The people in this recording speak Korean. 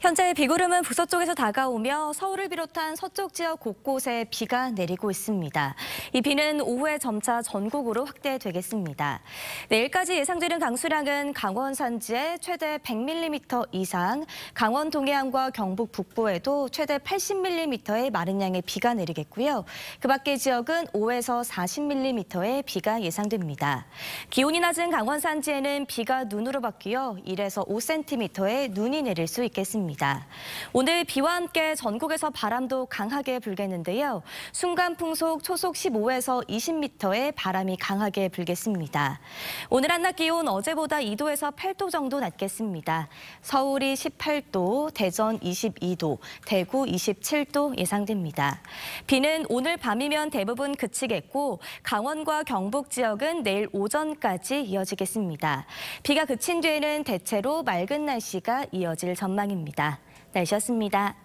현재 비구름은 북서쪽에서 다가오며 서울을 비롯한 서쪽 지역 곳곳에 비가 내리고 있습니다. 이 비는 오후에 점차 전국으로 확대되겠습니다. 내일까지 예상되는 강수량은 강원 산지에 최대 100mm 이상, 강원 동해안과 경북 북부에도 최대 80mm의 마른 양의 비가 내리겠고요. 그 밖의 지역은 5에서 40mm의 비가 예상됩니다. 기온이 낮은 강원 산지에는 비가 눈으로 바뀌어 1에서 5cm의 눈이 내릴 수 있겠습니다. 있습니다. 오늘 비와 함께 전국에서 바람도 강하게 불겠는데요. 순간 풍속 초속 15에서 20m의 바람이 강하게 불겠습니다. 오늘 한낮 기온 어제보다 2도에서 8도 정도 낮겠습니다. 서울이 18도, 대전 22도, 대구 27도 예상됩니다. 비는 오늘 밤이면 대부분 그치겠고 강원과 경북 지역은 내일 오전까지 이어지겠습니다. 비가 그친 뒤에는 대체로 맑은 날씨가 이어질 전망입니다. 날씨였습니다.